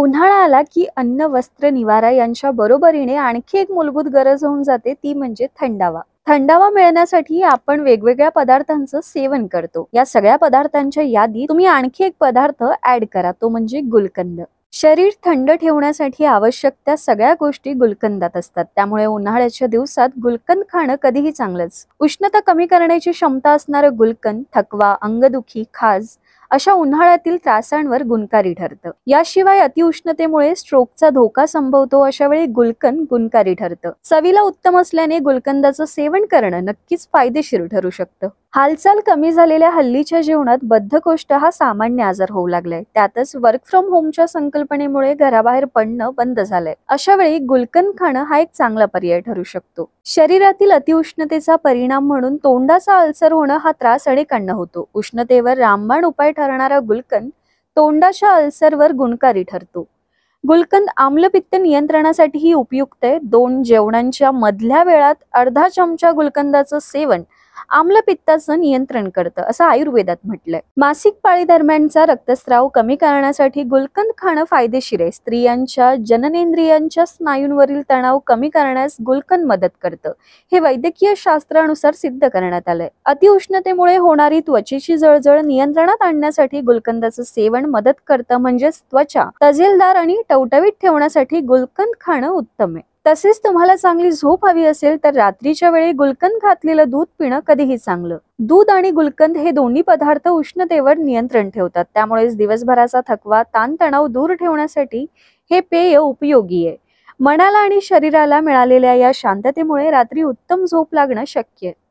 उन्हाळा आला की अन्न वस्त्र निवारा यांच्या बरोबरीने आणखी एक मूलभूत गरज होऊन जाते ती म्हणजे थंडावा थंडावा मिळण्यासाठी आपण वेगवेगळ्या पदार्थांचं सेवन करतो या सगळ्या पदार्थांच्या यादीत तुम्ही आणखी एक पदार्थ ऍड करा तो म्हणजे गुलकंद शरीर थंड ठेवण्यासाठी आवश्यक त्या सगळ्या गोष्टी गुलकंदात असतात त्यामुळे उन्हाळ्याच्या दिवसात गुलकंद खाणं कधीही चांगलंच उष्णता कमी करण्याची क्षमता असणारं गुलकंद थकवा अंगदुखी खाज अशा उन्हाळ्यातील त्रासांवर गुणकारी ठरतं याशिवाय अतिउष्णतेमुळे स्ट्रोकचा धोका संभवतो अशा वेळी गुलकंद गुणकारी ठरतं चवीला उत्तम असल्याने गुलकंदाचं सेवन करणं नक्कीच फायदेशीर ठरू शकतं हालचाल कमी झालेल्या हल्लीच्या जीवनात बद्धकोष्ट हा सामान्य आजार होऊ लागलाय त्यातच वर्क फ्रॉम होमच्या संकल्पनेमुळे घराबाहेर पडणं बंद झालंय अशा वेळी गुलकंद खाणं हा एक चांगला पर्याय ठरू शकतो शरीरातील अतिउष्णतेचा परिणाम म्हणून तोंडाचा अल्सर होणं हा त्रास अनेकांना होतो उष्णतेवर रामबाण उपाय ठरणारा गुलकंद तोंडाच्या अल्सरवर गुणकारी ठरतो गुलकंद आम्लपित्त नियंत्रणासाठीही उपयुक्त आहे दोन जेवणांच्या मधल्या वेळात अर्धा चमचा गुलकंदाचं सेवन आम्लपित्ताचं नियंत्रण करतं असं आयुर्वेदात म्हटलंय मासिक पाळी दरम्यानचा रक्तस्राव कमी करण्यासाठी गुलकंद खाणं फायदेशीर आहे स्त्रियांच्या जननेंद्रियांच्या स्नायूंवरील तणाव कमी करण्यास गुलकंद मदत करतं हे वैद्यकीय शास्त्रानुसार सिद्ध करण्यात आलंय अतिउष्णतेमुळे होणारी त्वचेची जळजळ नियंत्रणात आणण्यासाठी गुलकंदाचं सेवन मदत करतं म्हणजेच त्वचा तजेलदार आणि टवटवीत ठेवण्यासाठी गुलकंद खाणं उत्तम आहे तसेच तुम्हाला चांगली झोप हवी असेल तर रात्रीच्या वेळी गुलकंद घातलेलं दूध पिणं कधीही चांगलं दूध आणि गुलकंद हे दोन्ही पदार्थ उष्णतेवर नियंत्रण ठेवतात त्यामुळेच दिवसभराचा थकवा ताणतणाव दूर ठेवण्यासाठी हे पेय उपयोगी आहे मनाला आणि शरीराला मिळालेल्या या शांततेमुळे रात्री उत्तम झोप लागणं शक्य आहे